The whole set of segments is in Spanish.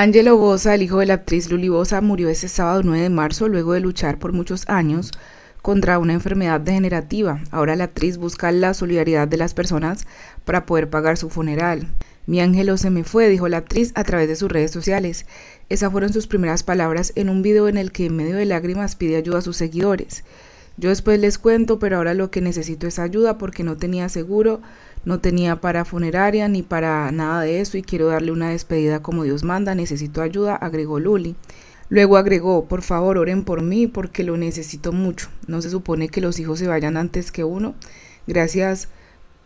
Angelo Bosa, el hijo de la actriz Luli Bosa, murió ese sábado 9 de marzo luego de luchar por muchos años contra una enfermedad degenerativa. Ahora la actriz busca la solidaridad de las personas para poder pagar su funeral. Mi Ángelo se me fue, dijo la actriz a través de sus redes sociales. Esas fueron sus primeras palabras en un video en el que en medio de lágrimas pide ayuda a sus seguidores. Yo después les cuento, pero ahora lo que necesito es ayuda porque no tenía seguro, no tenía para funeraria ni para nada de eso y quiero darle una despedida como Dios manda, necesito ayuda, agregó Luli. Luego agregó, por favor, oren por mí porque lo necesito mucho. No se supone que los hijos se vayan antes que uno. Gracias,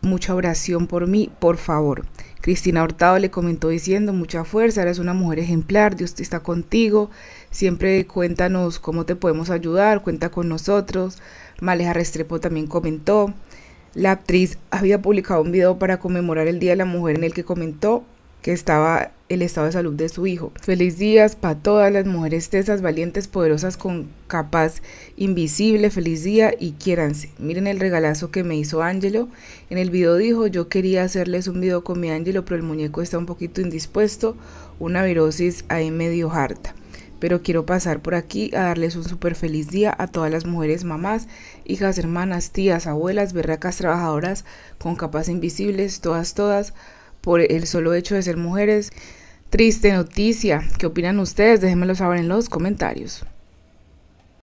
mucha oración por mí, por favor. Cristina Hortado le comentó diciendo, mucha fuerza, eres una mujer ejemplar, Dios está contigo, siempre cuéntanos cómo te podemos ayudar, cuenta con nosotros. Maleja Restrepo también comentó. La actriz había publicado un video para conmemorar el Día de la Mujer en el que comentó, que estaba el estado de salud de su hijo. Feliz días para todas las mujeres tesas, valientes, poderosas, con capas invisible. Feliz día y quiéranse. Miren el regalazo que me hizo Angelo. En el video dijo, yo quería hacerles un video con mi Angelo, pero el muñeco está un poquito indispuesto. Una virosis ahí medio harta. Pero quiero pasar por aquí a darles un súper feliz día a todas las mujeres, mamás, hijas, hermanas, tías, abuelas, berracas, trabajadoras, con capas invisibles, todas, todas por el solo hecho de ser mujeres. Triste noticia. ¿Qué opinan ustedes? Déjenmelo saber en los comentarios.